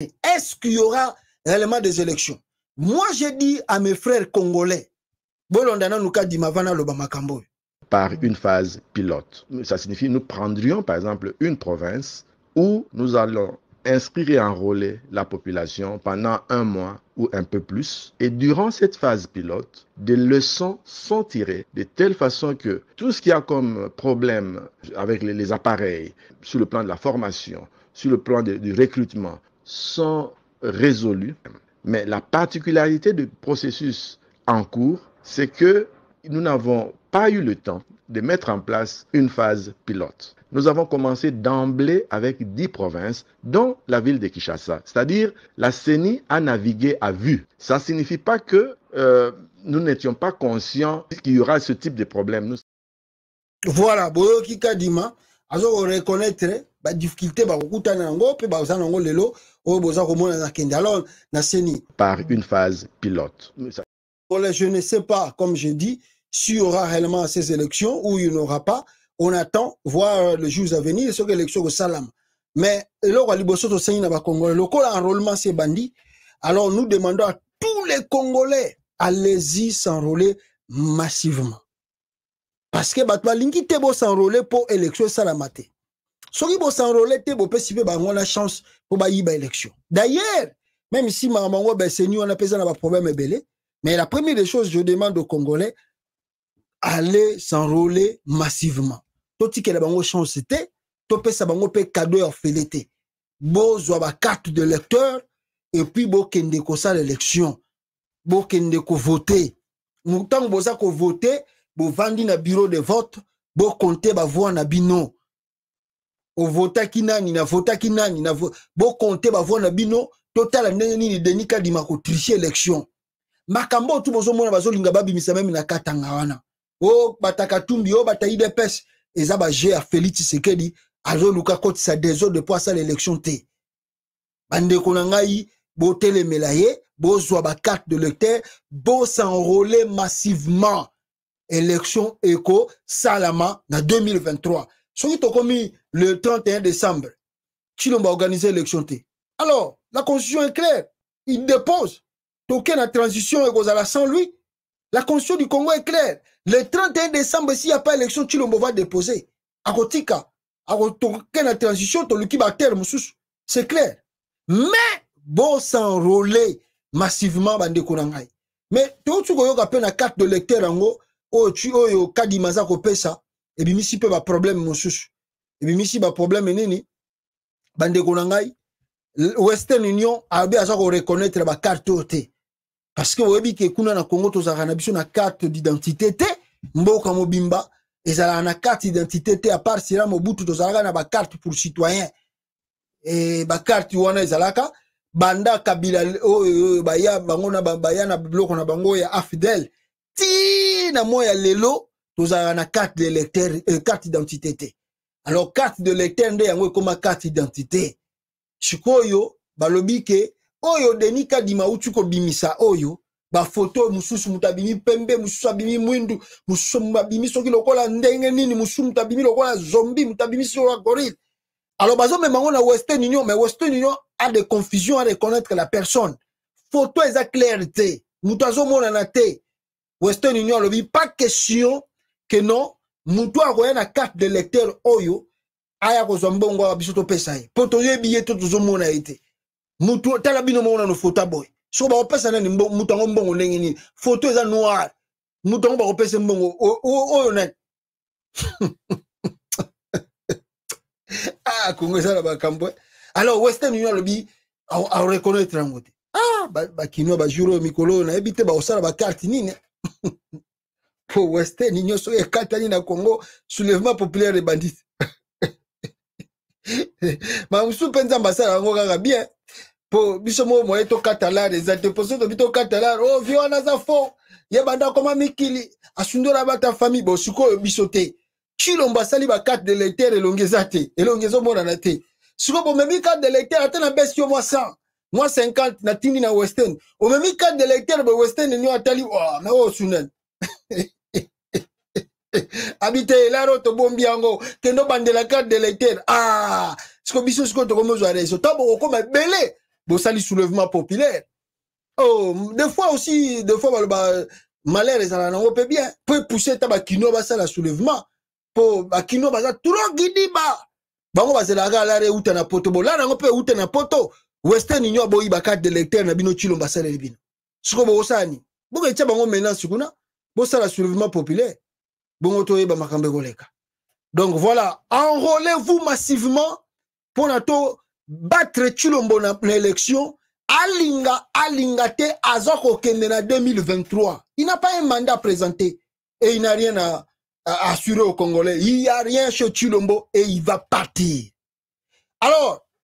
Est-ce qu'il y aura réellement des élections Moi, j'ai dit à mes frères congolais, par une phase pilote. Ça signifie nous prendrions par exemple une province où nous allons inscrire et enrôler la population pendant un mois ou un peu plus. Et durant cette phase pilote, des leçons sont tirées de telle façon que tout ce qu'il y a comme problème avec les, appareils, sur le plan de la formation, sur le plan du recrutement, sont résolus. Mais la particularité du processus en cours, c'est que nous n'avons pas eu le temps de mettre en place une phase pilote. Nous avons commencé d'emblée avec dix provinces, dont la ville de Kinshasa. C'est-à-dire, la CENI a navigué à vue. Ça ne signifie pas que euh, nous n'étions pas conscients qu'il y aura ce type de problème. Nous... Voilà, Boyo Kikadima, reconnaître difficulté kokuta bakokutana yango ba baza nango lelo oyo boza komona na kende alors na seni par une phase pilote je ne sais pas comme je dis s'il y aura réellement ces élections ou il n'y aura pas on attend voir euh, le jour à venir l'élection au Salam. mais eloko ya liboso seni na Le lokola enrôlement se bandit. alors nous demandons à tous les congolais allez-y s'enrôler massivement parce que bato lingi te s'enrôler pour élection esalama te soki bosanrole te bopesi mpe bango na chance mpo bayiba élection d'ailleurs même si makambo yango beseni wana mpe eza na baproblème ebele mais la première des choses je demande aux congolais allez s'enrôler massivement totikela bango chance te topesa bango mpe cadeau ya fele te bozwa bacarte de lecteur et puis bokende kosala élection bokende kovote ntango boza kovote bovandi na bureau de vote bokonte bavoi na bino ovotaki nani navotaki nani navo... bokonte bavoi na bino totala ndenge nini deni kadima kotriche élection makambo oyo tu bozomona bazolinga babimisa meme na katanga wana o bataka tumbi oyo bata idps eza bage ya félix tshisekedi azoluka kotisa desordre mpo asala élection te bandeko na ngai botelemela ye bozwa bacarte de lecteur bosenrole massivement élection ekosalama na 2023 soki tokomi le 31 décembre chilombo aorganize élection te alors la constitution est claire il dépose toke na transition ekozala sans lui la constitution du congo est claire le 31 décembre s'il n'y a pas élection chilombo va déposer akotika akotoke na transition toluki batere mosusu c'est clair mais bosenrôle massivement bandeko na ngai mais toyoki koyoka mpe na carte de lecteur yango oyo kadima aza kopesa ebimisi mpe baproblème mosusu ebimisi baproblème nini bandeko na ngai western union abe aza koreconnaitre bakarte oyo te parceke oyebi ke kuna na congo tozalaka na biso na carte d'identité te mboka mobimba ezalaka na carte d'identité te apart sira mobutu tozalaka na bacarte pour citoyen e, bacarte wana ezalaka banda kabila oyo baya bango na baya na biloko na bango ya afdel ti na moya lelo tozalaka na carte de lecteur euh, carte identité te alors carte de lecteur nde yango ekóma carte identité sikoyo balobi ke oyo deni kadima awuti kobimisa oyo bafoto mosusu moto abimi pembe mosusu abimi mwindu mosusu abimi soki lokola ndenge nini mosusu moto abimi lokola zombi moto abimi soki lokola gorille alors bazomema ngo na western union mais western union a des confusions à reconnaître la personne photo eza claire te moto azomonana te western union alobi pas question ke non motu akoya na carte de lecteur oyo aya kozwa mbongo awa biso topesa ye mpo toyebi ye to tozomona ye te motu tala bino monano foto aboye soki bakopesa nani motu yango mbongo ndenge nini foto eza noire motu yango bakopesa mbongo oyo nani ah kongo eza na bakambo eh. alors western union alobi areconnaître yango te ah bakinoa bajuro oyo mikolo oyo nayebi te bakosala bakarte nini eh. po western nyonso ekatani na congo soulèvement populaire ebandisi mamosusu mpe nzambe asala yango kaka bien po biso moko moye tokatalare eza te poso tobi tokatalare o oh, vie wana aza fort ye banda akoma mikili asundola bata famille bo sikoyo biso te cilombo asali bakarte de lecteur elongi eza te elongi ezomonana te sikoyo bomemi carte de lecteur ata na besi yo mwa 100 mwa 50 natindi na western omemi carte de lecteur bo western nio atali oh, na oyo oh, sunani abitelaro tobombi yango kende obandela carte d'électeur ah siko biso sikoyo tokomi ozwa réseau ntango bokokoma ebele bosali soulèvement populaire oh des fois aussi des fois baloba malheur ezalaka nango mpe bien mpo epousse ta bakino basala soulèvement mpo bakino baza tro gidiba bango bazelaka alare euta na poto bolana yango mpe euta na poto western union aboyiba carte d'électeur na bino cilomba asaleli bino sikoyo bokosala nini boketia bango menace kuna bosala soulèvement populaire Donc voilà, enrôlez-vous massivement pour battre Chilombo dans l'élection. Alinga, Alinga te, Azoko 2023. Il n'a pas un mandat présenté et il n'a rien à, assurer aux Congolais. Il n'y a rien chez Chilombo et il va partir. Alors,